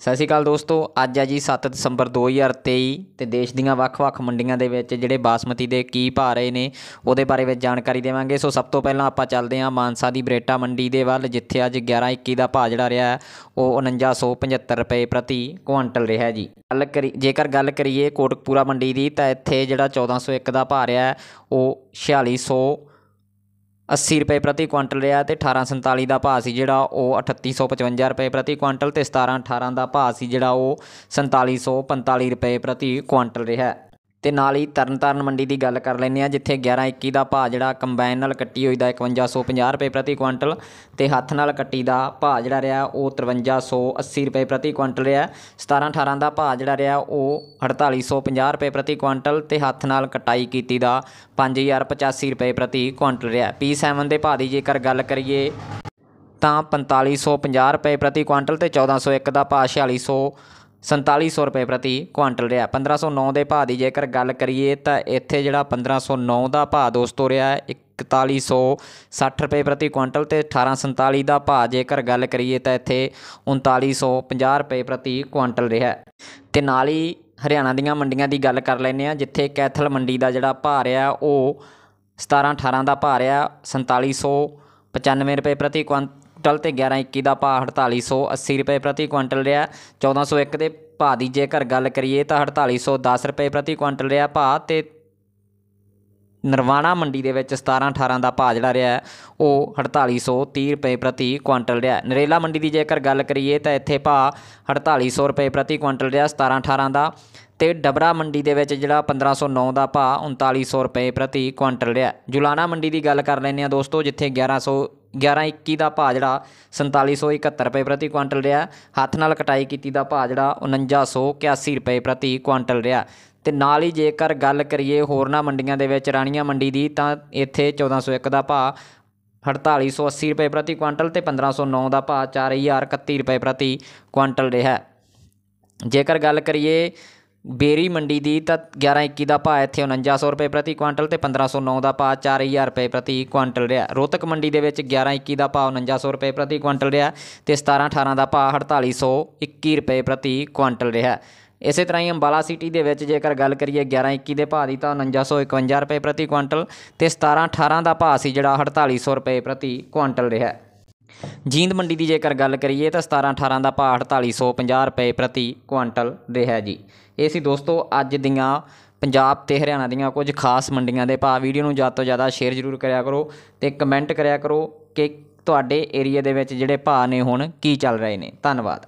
ਸਤਿ ਸ਼੍ਰੀ ਅਕਾਲ ਦੋਸਤੋ ਅੱਜ ਆ ਜੀ 7 ਦਸੰਬਰ 2023 ਤੇ ਦੇਸ਼ ਦੀਆਂ ਵੱਖ-ਵੱਖ ਮੰਡੀਆਂ ਦੇ ਵਿੱਚ ਜਿਹੜੇ ਬਾਸਮਤੀ ਦੇ ਕੀ ਭਾਅ ਰਹੇ ਨੇ ਉਹਦੇ ਬਾਰੇ ਵਿੱਚ ਜਾਣਕਾਰੀ ਦੇਵਾਂਗੇ ਸੋ ਸਭ ਤੋਂ ਪਹਿਲਾਂ ਆਪਾਂ ਚੱਲਦੇ ਹਾਂ ਮਾਨਸਾ ਦੀ ਬਰੇਟਾ ਮੰਡੀ ਦੇ ਵੱਲ ਜਿੱਥੇ ਅੱਜ 11.21 ਦਾ ਭਾਅ ਜਿਹੜਾ ਰਿਹਾ ਉਹ 4975 ਰੁਪਏ ਪ੍ਰਤੀ ਕੁਇੰਟਲ ਰਿਹਾ ਜੀ ਗੱਲ ਕਰੀ ਜੇਕਰ ਗੱਲ ਕਰੀਏ ਕੋਟਕਪੂਰਾ ਮੰਡੀ ਦੀ ਤਾਂ ਇੱਥੇ ਜਿਹੜਾ 1401 ਦਾ ਭਾਅ ਰਿਹਾ ਉਹ 4600 80 ਰੁਪਏ ਪ੍ਰਤੀ ਕੁਇੰਟਲ ਰਿਹਾ ਤੇ 1847 ਦਾ ਭਾਅ ਸੀ ਜਿਹੜਾ ਉਹ 3855 ਰੁਪਏ ਪ੍ਰਤੀ ਕੁਇੰਟਲ ਤੇ 1718 ਦਾ ਭਾਅ ਸੀ ਜਿਹੜਾ ਉਹ 4745 ਰੁਪਏ ਪ੍ਰਤੀ ਕੁਇੰਟਲ ਰਿਹਾ ਤੇ ਨਾਲ ਹੀ ਤਰਨਤਾਰਨ ਮੰਡੀ ਦੀ ਗੱਲ ਕਰ ਲੈਨੇ ਆ ਜਿੱਥੇ 11 21 ਦਾ ਭਾਅ ਜਿਹੜਾ ਕੰਬਾਈਨ ਨਾਲ ਕੱਟੀ ਹੋਈ ਦਾ 5150 ਰੁਪਏ ਪ੍ਰਤੀ ਕੁਇੰਟਲ ਤੇ ਹੱਥ ਨਾਲ ਕੱਟੀ ਦਾ ਭਾਅ ਜਿਹੜਾ ਰਿਹਾ ਉਹ 5380 ਰੁਪਏ ਪ੍ਰਤੀ ਕੁਇੰਟਲ ਰਿਹਾ 17 18 ਦਾ ਭਾਅ ਜਿਹੜਾ ਰਿਹਾ ਉਹ 4850 ਰੁਪਏ ਪ੍ਰਤੀ ਕੁਇੰਟਲ ਤੇ ਹੱਥ ਨਾਲ ਕਟਾਈ ਕੀਤੀ ਦਾ 5085 ਰੁਪਏ ਪ੍ਰਤੀ ਕੁਇੰਟਲ ਰਿਹਾ P7 ਦੇ ਭਾਅ ਦੀ ਜੇਕਰ ਗੱਲ ਕਰੀਏ ਤਾਂ 4550 ਰੁਪਏ ਪ੍ਰਤੀ ਕੁਇੰਟਲ ਤੇ 1401 ਦਾ ਭਾਅ 4600 4700 ਰੁਪਏ ਪ੍ਰਤੀ ਕੁਆਂਟਲ ਰਿਹਾ 1509 ਦੇ ਭਾਅ ਦੀ ਜੇਕਰ ਗੱਲ ਕਰੀਏ ਤਾਂ ਇੱਥੇ ਜਿਹੜਾ 1509 ਦਾ ਭਾਅ ਦੋਸਤੋ ਰਿਹਾ 4160 ਰੁਪਏ ਪ੍ਰਤੀ ਕੁਆਂਟਲ ਤੇ 1847 ਦਾ ਭਾਅ ਜੇਕਰ ਗੱਲ ਕਰੀਏ ਤਾਂ ਇੱਥੇ 3950 ਰੁਪਏ ਪ੍ਰਤੀ ਕੁਆਂਟਲ ਰਿਹਾ ਤੇ ਨਾਲ ਹੀ ਹਰਿਆਣਾ ਦੀਆਂ ਮੰਡੀਆਂ ਦੀ ਗੱਲ ਕਰ ਲੈਨੇ ਆ ਜਿੱਥੇ ਕੈਥਲ ਮੰਡੀ ਦਾ ਜਿਹੜਾ ਭਾਅ ਰਿਹਾ ਉਹ 17 18 ਦਾ ਭਾਅ ਰਿਹਾ 4795 ਰੁਪਏ ਪ੍ਰਤੀ ਕੁਇੰਟਲ ਤੇ 1121 ਦਾ ਭਾਅ 4880 ਰੁਪਏ ਪ੍ਰਤੀ ਕੁਇੰਟਲ ਰਿਹਾ 1401 ਦੇ ਭਾਅ ਦੀ ਜੇਕਰ ਗੱਲ ਕਰੀਏ ਤਾਂ 4810 ਰੁਪਏ ਪ੍ਰਤੀ ਕੁਇੰਟਲ ਰਿਹਾ ਭਾਅ ਤੇ ਨਰਵਾਣਾ ਮੰਡੀ ਦੇ ਵਿੱਚ 17 18 ਦਾ ਭਾਅ ਜਿਹੜਾ ਰਿਹਾ ਉਹ 4830 ਰੁਪਏ ਪ੍ਰਤੀ ਕੁਇੰਟਲ ਰਿਹਾ ਨਰੇਲਾ ਮੰਡੀ ਦੀ ਜੇਕਰ ਗੱਲ ਕਰੀਏ ਤਾਂ ਇੱਥੇ ਭਾਅ 4800 ਰੁਪਏ ਪ੍ਰਤੀ ਕੁਇੰਟਲ ਰਿਹਾ 17 18 ਦਾ ਤੇ ਡਬਰਾ ਮੰਡੀ ਦੇ ਵਿੱਚ ਜਿਹੜਾ 1509 ਦਾ ਭਾਅ 3900 ਰੁਪਏ ਪ੍ਰਤੀ ਕੁਇੰਟਲ ਰਿਹਾ ਜੁਲਾਨਾ ਮੰਡੀ ਦੀ ਗੱਲ ਕਰ ਲੈਂਦੇ ਆ ਦੋਸਤੋ ਜਿੱਥੇ 1100 1121 ਦਾ ਭਾਅ ਜਿਹੜਾ 4771 ਰੁਪਏ ਪ੍ਰਤੀ ਕੁਇੰਟਲ ਰਿਹਾ ਹੱਥ ਨਾਲ ਕਟਾਈ ਕੀਤੀ ਦਾ ਭਾਅ ਜਿਹੜਾ 4981 ਰੁਪਏ ਪ੍ਰਤੀ ਕੁਇੰਟਲ ਰਿਹਾ ਤੇ ਨਾਲ ਹੀ ਜੇਕਰ ਗੱਲ ਕਰੀਏ ਨਾ ਮੰਡੀਆਂ ਦੇ ਵਿੱਚ ਰਾਣੀਆਂ ਮੰਡੀ ਦੀ ਤਾਂ ਇੱਥੇ 1401 ਦਾ ਭਾਅ 4880 ਰੁਪਏ ਪ੍ਰਤੀ ਕੁਇੰਟਲ ਤੇ 1509 ਦਾ ਭਾਅ 4031 ਰੁਪਏ ਪ੍ਰਤੀ ਕੁਇੰਟਲ ਰਿਹਾ ਜੇਕਰ ਗੱਲ ਕਰੀਏ ਬੇਰੀ ਮੰਡੀ ਦੀ ਤਾਂ 1121 ਦਾ ਭਾਅ ਇੱਥੇ 4900 ਰੁਪਏ ਪ੍ਰਤੀ ਕੁਆਂਟਲ ਤੇ 1509 ਦਾ ਭਾਅ 4000 ਰੁਪਏ ਪ੍ਰਤੀ ਕੁਆਂਟਲ ਰਿਹਾ ਰੋਤਕ ਮੰਡੀ ਦੇ ਵਿੱਚ 1121 ਦਾ ਭਾਅ 4900 ਰੁਪਏ ਪ੍ਰਤੀ ਕੁਆਂਟਲ ਰਿਹਾ ਤੇ 1718 ਦਾ ਭਾਅ 4821 ਰੁਪਏ ਪ੍ਰਤੀ ਕੁਆਂਟਲ ਰਿਹਾ ਇਸੇ ਤਰ੍ਹਾਂ ਹੀ ਅੰਬਾਲਾ ਸਿਟੀ ਦੇ ਵਿੱਚ ਜੇਕਰ ਗੱਲ ਕਰੀਏ 1121 ਦੇ ਭਾਅ ਦੀ ਤਾਂ 4951 ਰੁਪਏ ਪ੍ਰਤੀ ਕੁਆਂਟਲ ਤੇ 1718 ਦਾ ਭਾਅ ਸੀ ਜਿਹੜਾ 4800 ਰੁਪਏ ਪ੍ਰਤੀ ਕੁਆਂਟਲ ਰਿਹਾ ਜੀਂਦ ਮੰਡੀ ਦੀ ਜੇਕਰ ਗੱਲ ਕਰੀਏ ਤਾਂ 17 18 ਦਾ ਭਾਅ 4850 ਰੁਪਏ ਪ੍ਰਤੀ ਕੁਆਂਟਲ ਦੇ ਹੈ ਜੀ ਇਹ ਸੀ ਦੋਸਤੋ ਅੱਜ ਦੀਆਂ ਪੰਜਾਬ ਤੇ ਹਰਿਆਣਾ ਦੀਆਂ ਕੁਝ ਖਾਸ ਮੰਡੀਆਂ ਦੇ ਭਾਅ ਵੀਡੀਓ ਨੂੰ ਜ਼ਿਆਦਾ ਤੋਂ ਜ਼ਿਆਦਾ ਸ਼ੇਅਰ ਜ਼ਰੂਰ ਕਰਿਆ ਕਰੋ ਤੇ ਕਮੈਂਟ ਕਰਿਆ ਕਰੋ ਕਿ ਤੁਹਾਡੇ ਏਰੀਆ ਦੇ ਵਿੱਚ ਜਿਹੜੇ ਭਾਅ ਨੇ ਹੁਣ ਕੀ ਚੱਲ ਰਹੇ ਨੇ ਧੰਨਵਾਦ